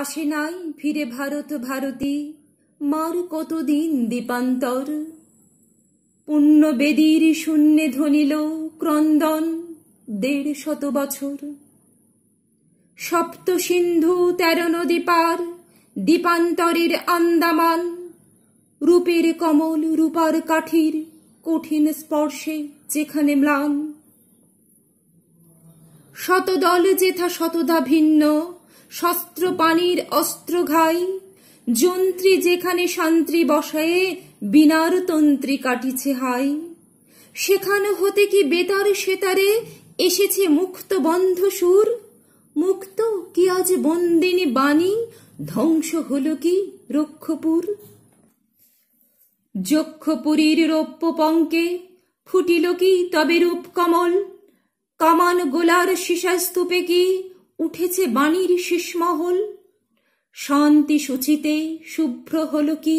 আসে নাই ফিরে ভারত ভারতী মার কতদিন দীপান্তর পুণ্য বেদীর শূন্যে ধনিল ক্রন্দন দেড় শত বছর সপ্ত সিন্ধু তেরো নদী পার দীপান্তরের আন্দামান রূপের কমল রূপার কাঠির কঠিন স্পর্শে যেখানে ম্লান শতদল যেথা শতদা ভিন্ন শস্ত্র পানির অস্ত্র ঘাই যন্ত্রী যেখানে শান্তি বসায়ে বিনার তন্ত্রী কাটিছে হাই সেখানে হতে কি বেতার সেতারে এসেছে মুক্ত বন্ধ সুর মুক্ত কি আজ বন্দিনী বাণী ধ্বংস হল কি রক্ষপুর যক্ষপুরীর রৌপ্য পঙ্কে ফুটিল কি তবে রূপকমল কামান গোলার সীসাস্তূপে কি উঠেছে বাণীর শেষমহল শান্তি সুচিতে শুভ্র হল কি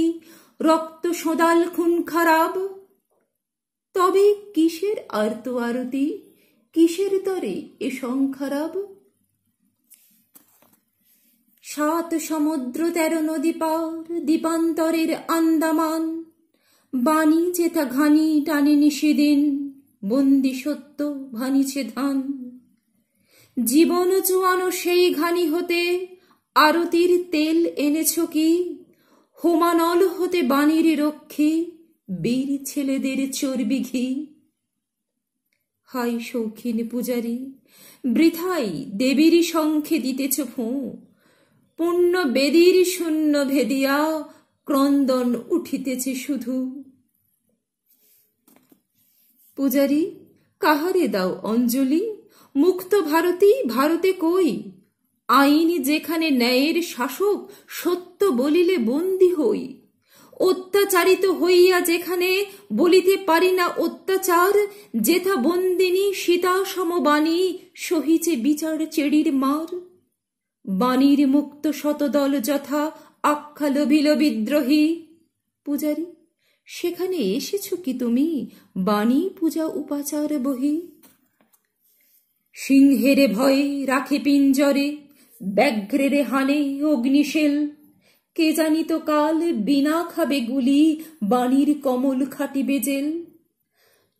রক্ত সদাল খুন খারাপ তবে কিসের আর্ত আরতি কিসের তরে এ সংখারাব সাত সমুদ্র তেরো নদী পার দ্বীপান্তরের আন্দামান বাণী যেথা ঘানি টানে নিষেদিন বন্দি সত্য ভানিছে ধান জীবন চুয়ানো সেই ঘানি হতে আরতির তেল এনেছ কি হোমানল হতে বাণীর রক্ষী বীর ছেলেদের চর্বি ঘি হাই শৌখিন পূজারী বৃথাই দেবীর শঙ্খে দিতেছ ফুঁ পূর্ণ বেদীর শূন্য ভেদিয়া ক্রন্দন উঠিতেছে শুধু পূজারী কাহারে দাও অঞ্জলি মুক্ত ভারতী ভারতে কই আইন যেখানে ন্যায়ের শাসক সত্য বলিলে বন্দী হই অত্যাচারিত হইয়া যেখানে বলিতে পারি না অত্যাচার যেথা বন্দিনী সীতা সমবাণী সহিচে বিচার চেড়ির মার বাণীর মুক্ত শতদল যথা আখ্যা লভিল বিদ্রোহী পূজারী সেখানে এসেছ কি তুমি বাণী পূজা উপাচার বহি সিংহেরে ভয়ে রাখে পিঞ্জরে ব্যাঘ্রেরে হানে অগ্নিশেল কে জানিত কাল বিনা খাবে গুলি বাণীর কমল খাটিবে জেল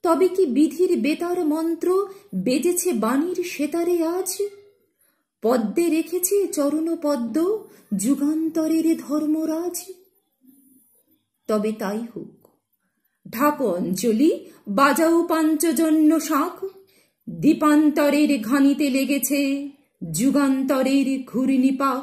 তবে কি বিধির বেতার মন্ত্র বেজেছে বাণীর সেতারে আজ পদ্মে রেখেছে চরণ পদ্ম যুগান্তরের ধর্মরাজ তবে তাই হোক ঢাক অঞ্জলি বাজাও পাঞ্চজন্য শাঁখ দীপান্তরের ঘানিতে লেগেছে যুগান্তরের ঘূর্ণিপাক